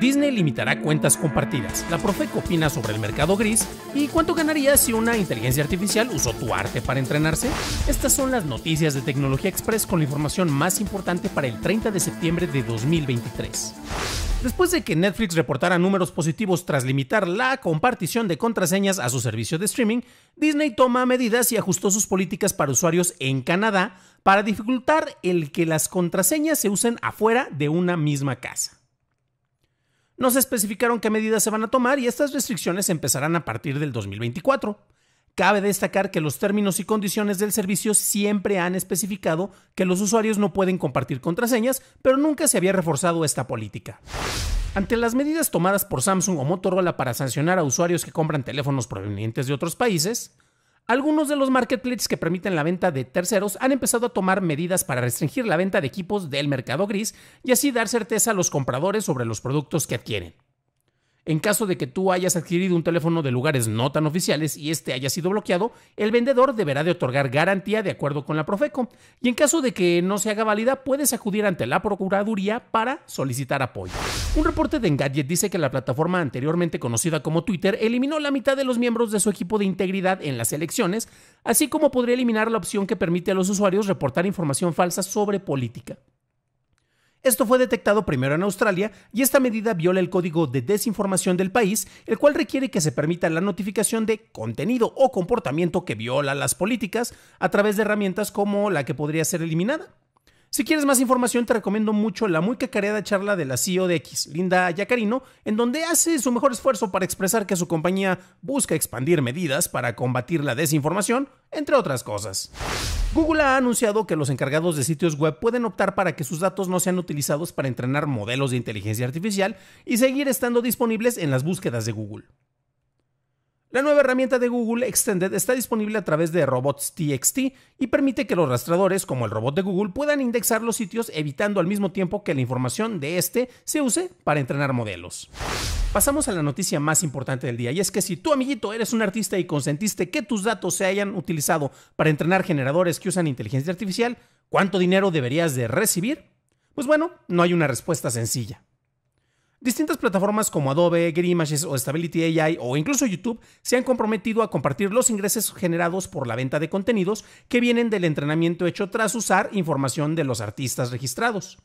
Disney limitará cuentas compartidas. La Profeco opina sobre el mercado gris y cuánto ganaría si una inteligencia artificial usó tu arte para entrenarse. Estas son las noticias de Tecnología Express con la información más importante para el 30 de septiembre de 2023. Después de que Netflix reportara números positivos tras limitar la compartición de contraseñas a su servicio de streaming, Disney toma medidas y ajustó sus políticas para usuarios en Canadá para dificultar el que las contraseñas se usen afuera de una misma casa. No se especificaron qué medidas se van a tomar y estas restricciones empezarán a partir del 2024. Cabe destacar que los términos y condiciones del servicio siempre han especificado que los usuarios no pueden compartir contraseñas, pero nunca se había reforzado esta política. Ante las medidas tomadas por Samsung o Motorola para sancionar a usuarios que compran teléfonos provenientes de otros países, algunos de los marketplaces que permiten la venta de terceros han empezado a tomar medidas para restringir la venta de equipos del mercado gris y así dar certeza a los compradores sobre los productos que adquieren. En caso de que tú hayas adquirido un teléfono de lugares no tan oficiales y este haya sido bloqueado, el vendedor deberá de otorgar garantía de acuerdo con la Profeco. Y en caso de que no se haga válida, puedes acudir ante la Procuraduría para solicitar apoyo. Un reporte de Engadget dice que la plataforma anteriormente conocida como Twitter eliminó la mitad de los miembros de su equipo de integridad en las elecciones, así como podría eliminar la opción que permite a los usuarios reportar información falsa sobre política. Esto fue detectado primero en Australia y esta medida viola el código de desinformación del país, el cual requiere que se permita la notificación de contenido o comportamiento que viola las políticas a través de herramientas como la que podría ser eliminada. Si quieres más información, te recomiendo mucho la muy cacareada charla de la CEO de X, Linda Yacarino, en donde hace su mejor esfuerzo para expresar que su compañía busca expandir medidas para combatir la desinformación, entre otras cosas. Google ha anunciado que los encargados de sitios web pueden optar para que sus datos no sean utilizados para entrenar modelos de inteligencia artificial y seguir estando disponibles en las búsquedas de Google. La nueva herramienta de Google Extended está disponible a través de robots TXT y permite que los rastreadores, como el robot de Google, puedan indexar los sitios evitando al mismo tiempo que la información de este se use para entrenar modelos. Pasamos a la noticia más importante del día y es que si tu amiguito eres un artista y consentiste que tus datos se hayan utilizado para entrenar generadores que usan inteligencia artificial, ¿cuánto dinero deberías de recibir? Pues bueno, no hay una respuesta sencilla. Distintas plataformas como Adobe, Grimages o Stability AI o incluso YouTube se han comprometido a compartir los ingresos generados por la venta de contenidos que vienen del entrenamiento hecho tras usar información de los artistas registrados.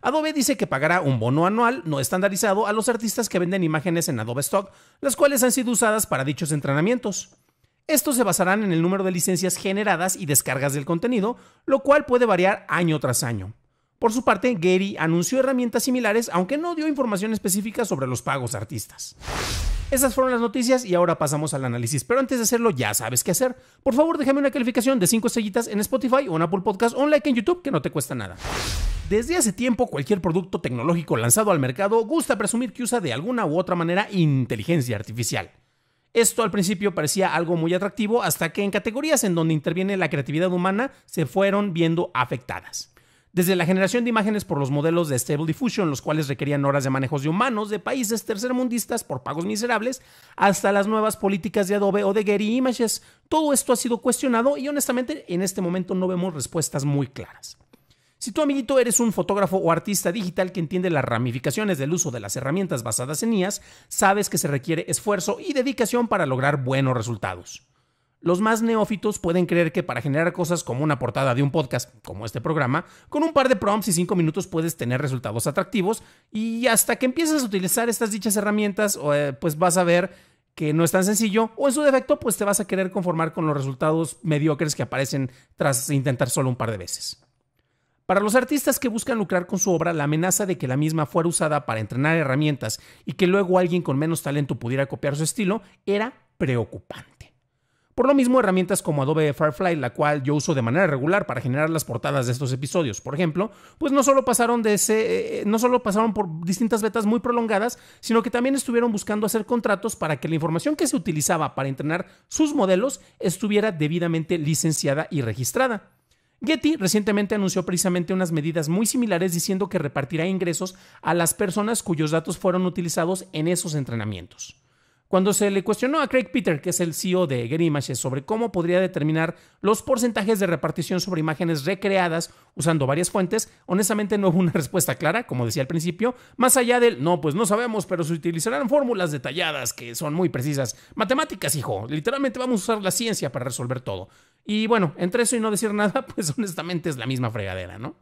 Adobe dice que pagará un bono anual no estandarizado a los artistas que venden imágenes en Adobe Stock, las cuales han sido usadas para dichos entrenamientos. Estos se basarán en el número de licencias generadas y descargas del contenido, lo cual puede variar año tras año. Por su parte, Gary anunció herramientas similares, aunque no dio información específica sobre los pagos artistas. Esas fueron las noticias y ahora pasamos al análisis. Pero antes de hacerlo, ya sabes qué hacer. Por favor, déjame una calificación de 5 estrellitas en Spotify o en Apple Podcast o un like en YouTube que no te cuesta nada. Desde hace tiempo, cualquier producto tecnológico lanzado al mercado gusta presumir que usa de alguna u otra manera inteligencia artificial. Esto al principio parecía algo muy atractivo hasta que en categorías en donde interviene la creatividad humana se fueron viendo afectadas desde la generación de imágenes por los modelos de Stable Diffusion, los cuales requerían horas de manejos de humanos de países tercermundistas por pagos miserables, hasta las nuevas políticas de Adobe o de Getty Images. Todo esto ha sido cuestionado y honestamente en este momento no vemos respuestas muy claras. Si tu amiguito eres un fotógrafo o artista digital que entiende las ramificaciones del uso de las herramientas basadas en IAS, sabes que se requiere esfuerzo y dedicación para lograr buenos resultados. Los más neófitos pueden creer que para generar cosas como una portada de un podcast, como este programa, con un par de prompts y cinco minutos puedes tener resultados atractivos y hasta que empiezas a utilizar estas dichas herramientas, eh, pues vas a ver que no es tan sencillo o en su defecto pues te vas a querer conformar con los resultados mediocres que aparecen tras intentar solo un par de veces. Para los artistas que buscan lucrar con su obra, la amenaza de que la misma fuera usada para entrenar herramientas y que luego alguien con menos talento pudiera copiar su estilo era preocupante. Por lo mismo, herramientas como Adobe Firefly, la cual yo uso de manera regular para generar las portadas de estos episodios, por ejemplo, pues no solo pasaron de ese, eh, no solo pasaron por distintas betas muy prolongadas, sino que también estuvieron buscando hacer contratos para que la información que se utilizaba para entrenar sus modelos estuviera debidamente licenciada y registrada. Getty recientemente anunció precisamente unas medidas muy similares diciendo que repartirá ingresos a las personas cuyos datos fueron utilizados en esos entrenamientos. Cuando se le cuestionó a Craig Peter, que es el CEO de Getty Images, sobre cómo podría determinar los porcentajes de repartición sobre imágenes recreadas usando varias fuentes, honestamente no hubo una respuesta clara, como decía al principio, más allá del no, pues no sabemos, pero se utilizarán fórmulas detalladas que son muy precisas. Matemáticas, hijo, literalmente vamos a usar la ciencia para resolver todo. Y bueno, entre eso y no decir nada, pues honestamente es la misma fregadera, ¿no?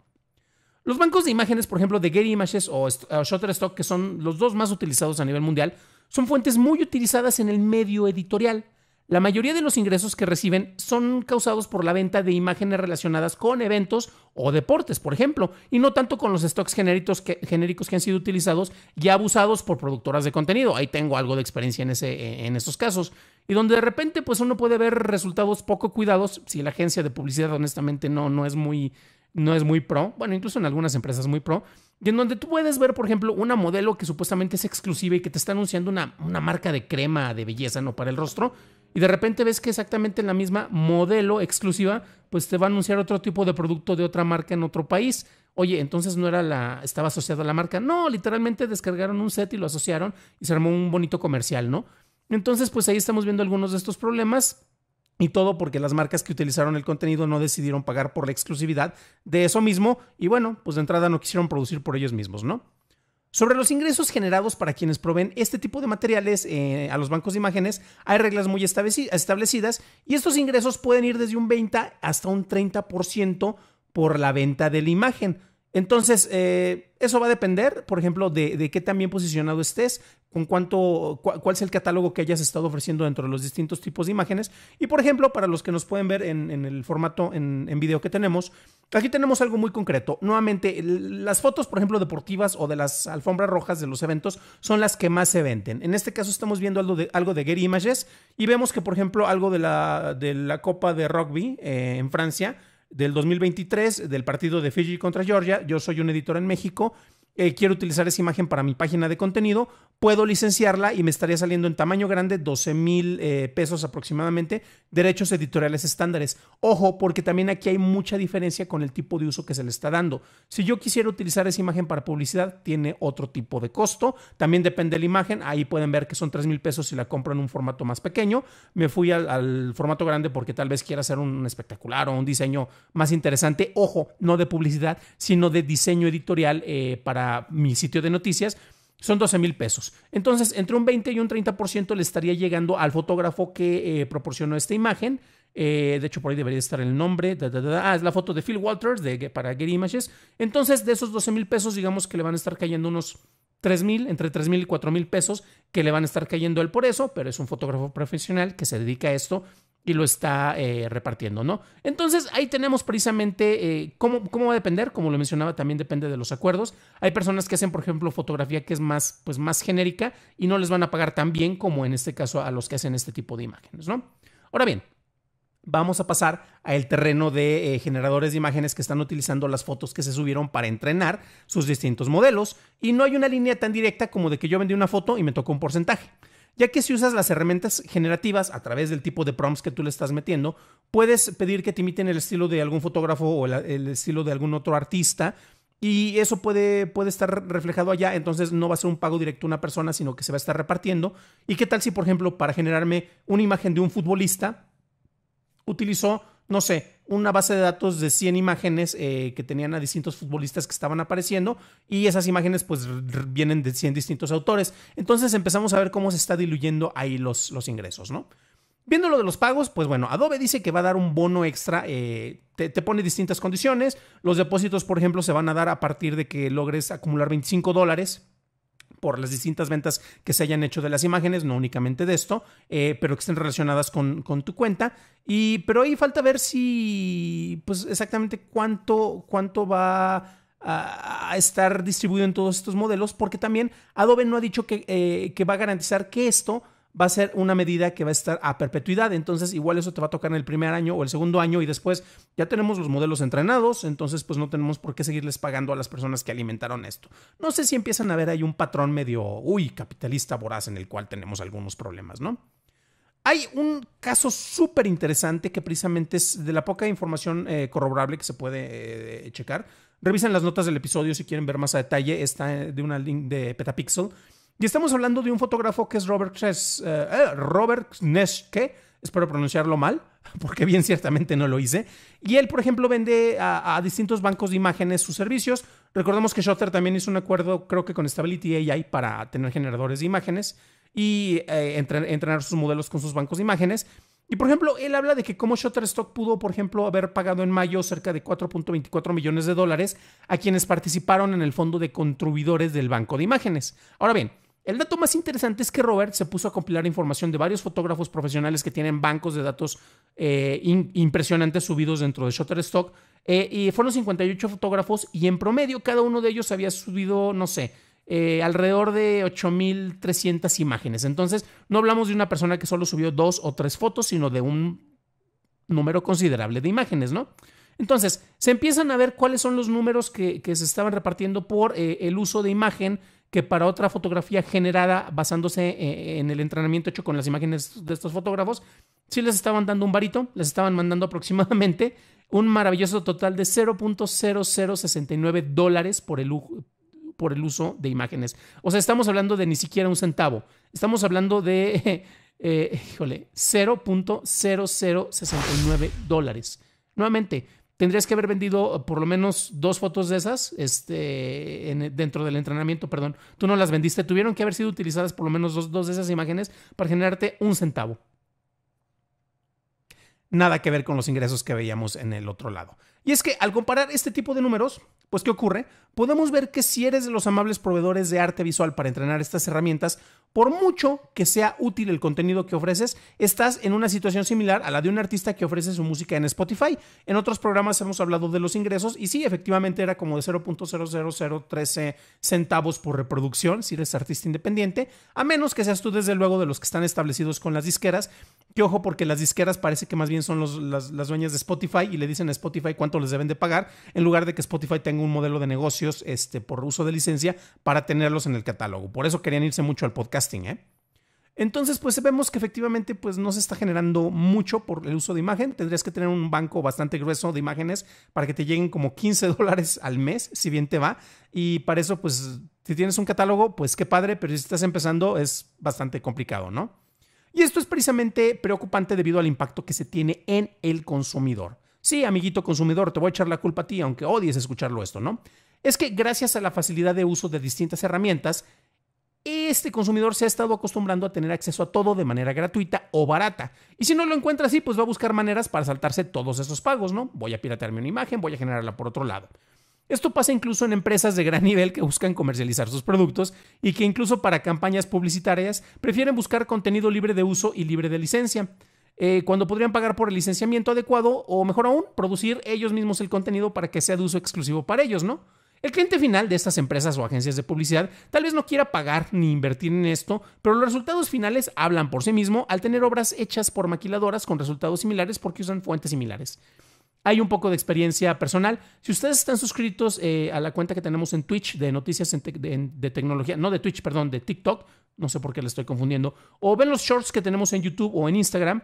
Los bancos de imágenes, por ejemplo, de Getty Images o Shutterstock, que son los dos más utilizados a nivel mundial, son fuentes muy utilizadas en el medio editorial. La mayoría de los ingresos que reciben son causados por la venta de imágenes relacionadas con eventos o deportes, por ejemplo, y no tanto con los stocks genéricos que, han sido utilizados y abusados por productoras de contenido. Ahí tengo algo de experiencia en, e, en esos casos. Y donde de repente pues uno puede ver resultados poco cuidados, si la agencia de publicidad honestamente no, no es muy no es muy pro, bueno, incluso en algunas empresas muy pro, y en donde tú puedes ver, por ejemplo, una modelo que supuestamente es exclusiva y que te está anunciando una, una marca de crema de belleza, no para el rostro, y de repente ves que exactamente en la misma modelo exclusiva, pues te va a anunciar otro tipo de producto de otra marca en otro país. Oye, entonces no era la, estaba asociada a la marca. No, literalmente descargaron un set y lo asociaron y se armó un bonito comercial, ¿no? Entonces, pues ahí estamos viendo algunos de estos problemas. Y todo porque las marcas que utilizaron el contenido no decidieron pagar por la exclusividad de eso mismo y bueno, pues de entrada no quisieron producir por ellos mismos, ¿no? Sobre los ingresos generados para quienes proveen este tipo de materiales eh, a los bancos de imágenes, hay reglas muy establecidas y estos ingresos pueden ir desde un 20 hasta un 30% por la venta de la imagen. Entonces, eh, eso va a depender, por ejemplo, de, qué tan bien posicionado estés, con cuánto, cuál es el catálogo que hayas estado ofreciendo dentro de los distintos tipos de imágenes. Y, por ejemplo, para los que nos pueden ver en, el formato en, vídeo video que tenemos, aquí tenemos algo muy concreto. Nuevamente, las fotos, por ejemplo, deportivas o de las alfombras rojas de los eventos son las que más se venden. En este caso estamos viendo algo de, algo de Getty Images y vemos que, por ejemplo, algo de la, de la Copa de Rugby eh, en Francia del 2023 del partido de Fiji contra Georgia. Yo soy un editor en México eh, quiero utilizar esa imagen para mi página de contenido, puedo licenciarla y me estaría saliendo en tamaño grande 12 mil eh, pesos aproximadamente, derechos editoriales estándares. Ojo, porque también aquí hay mucha diferencia con el tipo de uso que se le está dando. Si yo quisiera utilizar esa imagen para publicidad, tiene otro tipo de costo. También depende de la imagen. Ahí pueden ver que son 3 mil pesos si la compro en un formato más pequeño. Me fui al, formato grande porque tal vez quiera hacer un espectacular o un diseño más interesante. Ojo, no de publicidad, sino de diseño editorial eh, para mi sitio de noticias, son 12 mil pesos. Entonces, entre un 20 y un 30% le estaría llegando al fotógrafo que eh, proporcionó esta imagen. Eh, de hecho, por ahí debería estar el nombre. Ah, es la foto de Phil Walters de, para Get Images. Entonces, de esos 12 mil pesos, digamos que le van a estar cayendo unos 3 mil, entre 3 mil y 4 mil pesos que le van a estar cayendo él por eso, pero es un fotógrafo profesional que se dedica a esto y lo está eh, repartiendo, ¿no? Entonces ahí tenemos precisamente eh, cómo, va a depender, como lo mencionaba, también depende de los acuerdos. Hay personas que hacen, por ejemplo, fotografía que es más, pues, más genérica y no les van a pagar tan bien como en este caso a los que hacen este tipo de imágenes, ¿no? Ahora bien, vamos a pasar al terreno de eh, generadores de imágenes que están utilizando las fotos que se subieron para entrenar sus distintos modelos y no hay una línea tan directa como de que yo vendí una foto y me tocó un porcentaje ya que si usas las herramientas generativas a través del tipo de prompts que tú le estás metiendo, puedes pedir que te imiten el estilo de algún fotógrafo o el, estilo de algún otro artista. Y eso puede, puede estar reflejado allá, entonces no va a ser un pago directo a una persona, sino que se va a estar repartiendo. ¿Y qué tal si, por ejemplo, para generarme una imagen de un futbolista, utilizo, no sé, una base de datos de 100 imágenes eh, que tenían a distintos futbolistas que estaban apareciendo y esas imágenes pues vienen de 100 distintos autores. Entonces empezamos a ver cómo se está diluyendo ahí los, los ingresos, ¿no? Viendo lo de los pagos, pues bueno, Adobe dice que va a dar un bono extra, eh, te, te, pone distintas condiciones. Los depósitos, por ejemplo, se van a dar a partir de que logres acumular 25 dólares por las distintas ventas que se hayan hecho de las imágenes, no únicamente de esto, eh, pero que estén relacionadas con, tu cuenta. Y, pero ahí falta ver si, pues exactamente cuánto, cuánto va a, estar distribuido en todos estos modelos, porque también Adobe no ha dicho que eh, va a garantizar que esto va a ser una medida que va a estar a perpetuidad. Entonces, igual eso te va a tocar en el primer año o el segundo año y después ya tenemos los modelos entrenados, entonces pues no tenemos por qué seguirles pagando a las personas que alimentaron esto. No sé si empiezan a ver ahí un patrón medio, uy, capitalista voraz en el cual tenemos algunos problemas, ¿no? Hay un caso súper interesante que precisamente es de la poca información eh, corroborable que se puede eh, checar. Revisen las notas del episodio si quieren ver más a detalle. Está eh, de una link de Petapixel y estamos hablando de un fotógrafo que es Robert, tres eh, eh, Robert Neske, espero pronunciarlo mal, porque bien ciertamente no lo hice. Y él, por ejemplo, vende a, distintos bancos de imágenes sus servicios. Recordemos que Shutter también hizo un acuerdo, creo que con Stability AI, para tener generadores de imágenes y eh, entrenar sus modelos con sus bancos de imágenes. Y por ejemplo, él habla de que como Shutterstock pudo, por ejemplo, haber pagado en mayo cerca de 4.24 millones de dólares a quienes participaron en el fondo de contribuidores del banco de imágenes. Ahora bien, el dato más interesante es que Robert se puso a compilar información de varios fotógrafos profesionales que tienen bancos de datos eh, impresionantes subidos dentro de Shutterstock. Eh, y fueron 58 fotógrafos y en promedio cada uno de ellos había subido, no sé, eh, alrededor de 8.300 imágenes. Entonces, no hablamos de una persona que solo subió dos o tres fotos, sino de un número considerable de imágenes, ¿no? Entonces, se empiezan a ver cuáles son los números que, que se estaban repartiendo por el uso de imagen que para otra fotografía generada basándose eh, eh, en el entrenamiento hecho con las imágenes de estos fotógrafos, sí les estaban dando un varito, les estaban mandando aproximadamente un maravilloso total de 0.0069 dólares por el, uso de imágenes. O sea, estamos hablando de ni siquiera un centavo, estamos hablando de, eh, híjole, 0.0069 dólares. Nuevamente, tendrías que haber vendido eh, por lo menos dos fotos de esas este, dentro del entrenamiento, perdón. Tú no las vendiste, tuvieron que haber sido utilizadas por lo menos dos, dos de esas imágenes para generarte un centavo nada que ver con los ingresos que veíamos en el otro lado. Y es que al comparar este tipo de números, pues ¿qué ocurre? Podemos ver que si eres de los amables proveedores de arte visual para entrenar estas herramientas, por mucho que sea útil el contenido que ofreces, estás en una situación similar a la de un artista que ofrece su música en Spotify. En otros programas hemos hablado de los ingresos y sí, efectivamente era como de 0.00013 centavos por reproducción si eres artista independiente, a menos que seas tú desde luego de los que están establecidos con las disqueras, que ojo porque las disqueras parece que más bien son las, dueñas de Spotify y le dicen a Spotify cuánto les deben de pagar, en lugar de que Spotify tenga un modelo de negocios este, por uso de licencia para tenerlos en el catálogo. Por eso querían irse mucho al podcasting, ¿eh? Entonces, pues vemos que efectivamente pues, no se está generando mucho por el uso de imagen. Tendrías que tener un banco bastante grueso de imágenes para que te lleguen como 15 dólares al mes, si bien te va. Y para eso, pues, si tienes un catálogo, pues qué padre, pero si estás empezando es bastante complicado, ¿no? Y esto es precisamente preocupante debido al impacto que se tiene en el consumidor. Sí, amiguito consumidor, te voy a echar la culpa a ti, aunque odies escucharlo esto, ¿no? Es que gracias a la facilidad de uso de distintas herramientas, este consumidor se ha estado acostumbrando a tener acceso a todo de manera gratuita o barata. Y si no lo encuentra así, pues va a buscar maneras para saltarse todos esos pagos, ¿no? Voy a piratearme una imagen, voy a generarla por otro lado. Esto pasa incluso en empresas de gran nivel que buscan comercializar sus productos y que incluso para campañas publicitarias prefieren buscar contenido libre de uso y libre de licencia, eh, cuando podrían pagar por el licenciamiento adecuado o mejor aún, producir ellos mismos el contenido para que sea de uso exclusivo para ellos, ¿no? El cliente final de estas empresas o agencias de publicidad tal vez no quiera pagar ni invertir en esto, pero los resultados finales hablan por sí mismo al tener obras hechas por maquiladoras con resultados similares porque usan fuentes similares hay un poco de experiencia personal. Si ustedes están suscritos eh, a la cuenta que tenemos en Twitch de noticias de, tecnología, no de Twitch, perdón, de TikTok, no sé por qué le estoy confundiendo, o ven los shorts que tenemos en YouTube o en Instagram,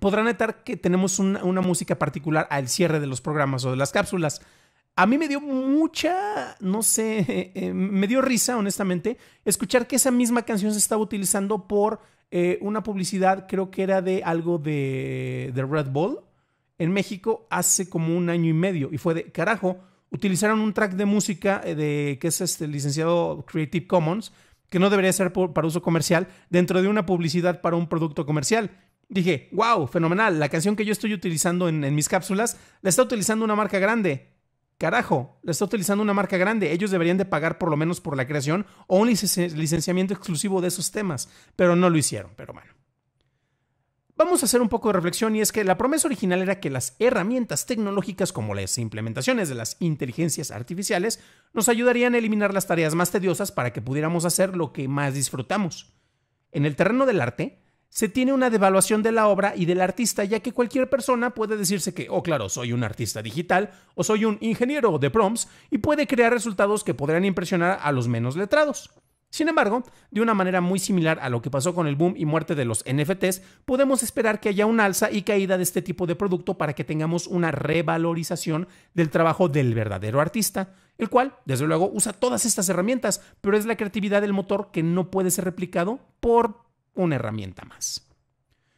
podrán notar que tenemos una, música particular al cierre de los programas o de las cápsulas. A mí me dio mucha, no sé, eh, me dio risa, honestamente, escuchar que esa misma canción se estaba utilizando por eh, una publicidad, creo que era de algo de, de Red Bull en México hace como un año y medio y fue de carajo. Utilizaron un track de música eh, de, que es este licenciado Creative Commons, que no debería ser para uso comercial, dentro de una publicidad para un producto comercial. Dije, wow, fenomenal, la canción que yo estoy utilizando en, en mis cápsulas la está utilizando una marca grande. Carajo, la está utilizando una marca grande. Ellos deberían de pagar por lo menos por la creación o un licenciamiento exclusivo de esos temas, pero no lo hicieron, pero bueno. Vamos a hacer un poco de reflexión y es que la promesa original era que las herramientas tecnológicas como las implementaciones de las inteligencias artificiales nos ayudarían a eliminar las tareas más tediosas para que pudiéramos hacer lo que más disfrutamos. En el terreno del arte, se tiene una devaluación de la obra y del artista ya que cualquier persona puede decirse que, oh claro, soy un artista digital o soy un ingeniero de prompts y puede crear resultados que podrán impresionar a los menos letrados. Sin embargo, de una manera muy similar a lo que pasó con el boom y muerte de los NFTs, podemos esperar que haya un alza y caída de este tipo de producto para que tengamos una revalorización del trabajo del verdadero artista, el cual, desde luego, usa todas estas herramientas, pero es la creatividad del motor que no puede ser replicado por una herramienta más.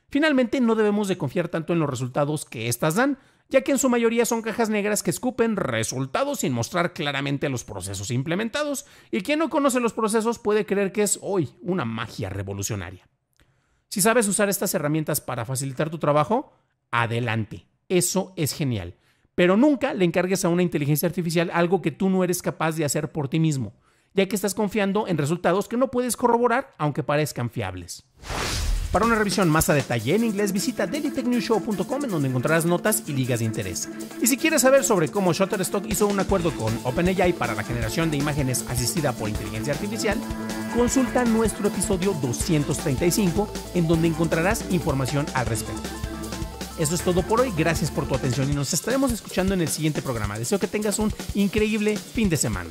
Finalmente, no debemos de confiar tanto en los resultados que éstas dan, ya que en su mayoría son cajas negras que escupen resultados sin mostrar claramente los procesos implementados, y quien no conoce los procesos puede creer que es hoy una magia revolucionaria. Si sabes usar estas herramientas para facilitar tu trabajo, adelante, eso es genial. Pero nunca le encargues a una inteligencia artificial algo que tú no eres capaz de hacer por ti mismo, ya que estás confiando en resultados que no puedes corroborar aunque parezcan fiables. Para una revisión más a detalle en inglés, visita dailytechnewshow.com en donde encontrarás notas y ligas de interés. Y si quieres saber sobre cómo Shutterstock hizo un acuerdo con OpenAI para la generación de imágenes asistida por inteligencia artificial, consulta nuestro episodio 235 en donde encontrarás información al respecto. Eso es todo por hoy, gracias por tu atención y nos estaremos escuchando en el siguiente programa. Deseo que tengas un increíble fin de semana.